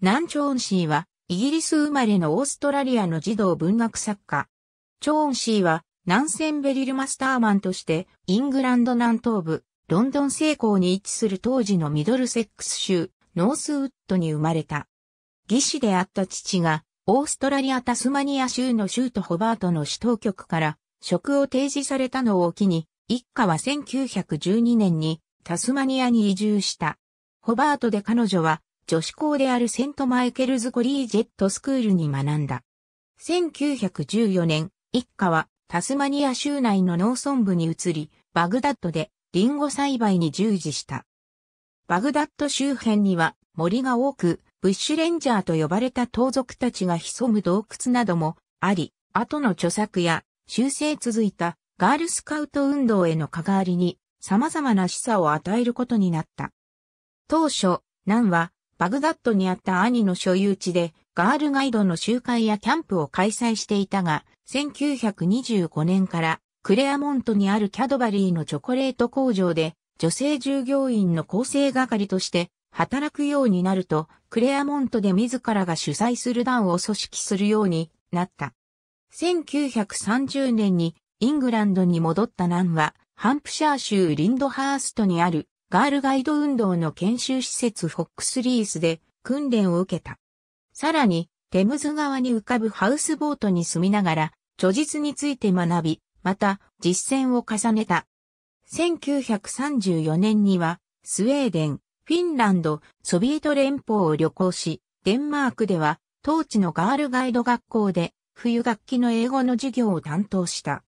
ナン・チョーンシーは、イギリス生まれのオーストラリアの児童文学作家。チョーンシーは、南ンベリルマスターマンとして、イングランド南東部、ロンドン西港に位置する当時のミドルセックス州、ノースウッドに生まれた。義士であった父が、オーストラリア・タスマニア州の州都ホバートの市当局から、職を提示されたのを機に、一家は1912年にタスマニアに移住した。ホバートで彼女は女子校であるセントマイケルズ・コリージェットスクールに学んだ。1914年、一家はタスマニア州内の農村部に移り、バグダッドでリンゴ栽培に従事した。バグダッド周辺には森が多く、ブッシュレンジャーと呼ばれた盗賊たちが潜む洞窟などもあり、後の著作や修正続いたガールスカウト運動への関わりに様々な示唆を与えることになった。当初、ナンはバグダッドにあった兄の所有地で、ガールガイドの集会やキャンプを開催していたが、1925年からクレアモントにあるキャドバリーのチョコレート工場で、女性従業員の構成係として働くようになると、クレアモントで自らが主催する団を組織するようになった。1930年にイングランドに戻ったナンは、ハンプシャー州リンドハーストにあるガールガイド運動の研修施設フォックスリースで訓練を受けた。さらに、テムズ川に浮かぶハウスボートに住みながら、著述について学び、また実践を重ねた。1934年には、スウェーデン、フィンランド、ソビエト連邦を旅行し、デンマークでは、当地のガールガイド学校で、冬学期の英語の授業を担当した。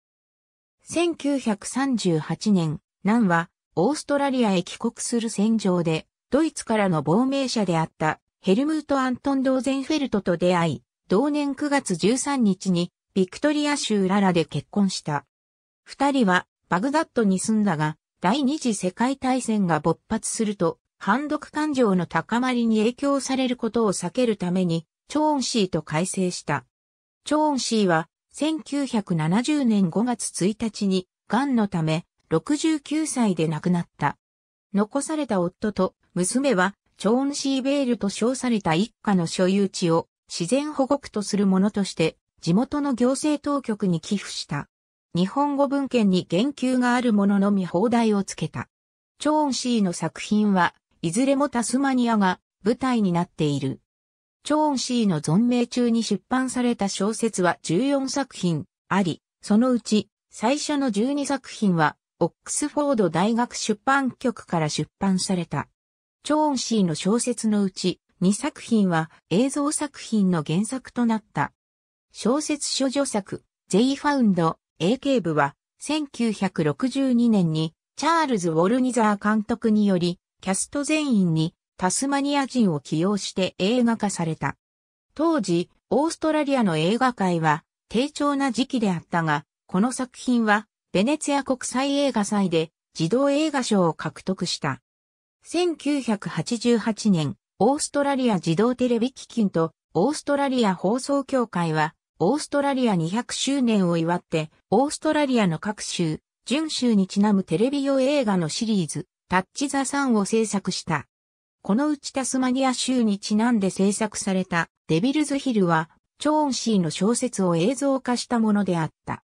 1938年、南はオーストラリアへ帰国する戦場で、ドイツからの亡命者であったヘルムート・アントン・ドーゼンフェルトと出会い、同年9月13日にビクトリア州ララで結婚した。二人はバグダッドに住んだが、第二次世界大戦が勃発すると、反独感情の高まりに影響されることを避けるために、チョーンシーと改正した。チョーンシーは1970年5月1日に、癌のため69歳で亡くなった。残された夫と娘は、チョーンシーベールと称された一家の所有地を自然保護区とするものとして、地元の行政当局に寄付した。日本語文献に言及があるもののみ放題をつけた。チョーンシーの作品は、いずれもタスマニアが舞台になっている。チョーンシーの存命中に出版された小説は14作品あり、そのうち最初の12作品はオックスフォード大学出版局から出版された。チョーンシーの小説のうち、2作品は映像作品の原作となった。小説処女作、ゼイファウンド、AK 部は、1962年に、チャールズ・ウォルニザー監督により、キャスト全員にタスマニア人を起用して映画化された。当時、オーストラリアの映画界は低調な時期であったが、この作品はベネツィア国際映画祭で児童映画賞を獲得した。1988年、オーストラリア児童テレビ基金とオーストラリア放送協会は、オーストラリア200周年を祝って、オーストラリアの各州、準州にちなむテレビ用映画のシリーズ、タッチ・ザ・サンを制作した。このうちタスマニア州にちなんで制作されたデビルズ・ヒルは、チョーンシーの小説を映像化したものであった。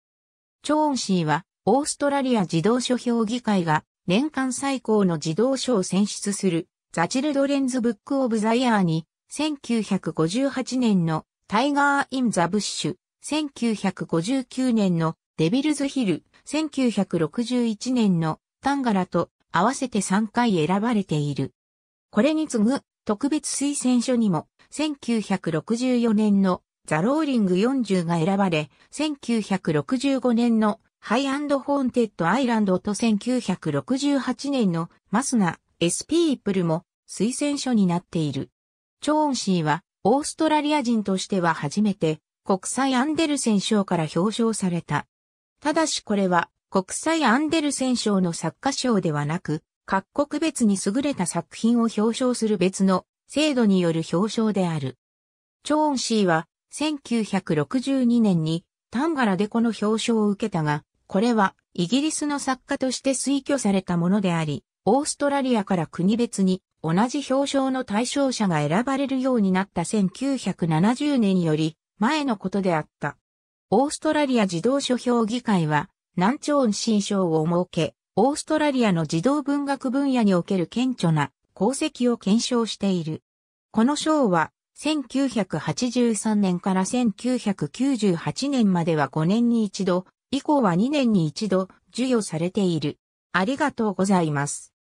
チョーンシーはオーストラリア自動書評議会が年間最高の自動書を選出するザ・チルドレンズ・ブック・オブ・ザ・イヤーに1958年のタイガー・イン・ザ・ブッシュ、1959年のデビルズ・ヒル、1961年のタンガラと合わせて3回選ばれている。これに次ぐ特別推薦書にも1964年のザ・ローリング40が選ばれ、1965年のハイホーンテッドアイランドと1968年のマスナ、エスピープルも推薦書になっている。チョーンシーはオーストラリア人としては初めて国際アンデルセン賞から表彰された。ただしこれは国際アンデルセン賞の作家賞ではなく、各国別に優れた作品を表彰する別の制度による表彰である。チョーンシーは1962年にタンガラでこの表彰を受けたが、これはイギリスの作家として推挙されたものであり、オーストラリアから国別に同じ表彰の対象者が選ばれるようになった1970年より前のことであった。オーストラリア児童書評議会は南朝恩新賞を設け、オーストラリアの児童文学分野における顕著な功績を検証している。この賞は1983年から1998年までは5年に一度以降は2年に一度授与されている。ありがとうございます。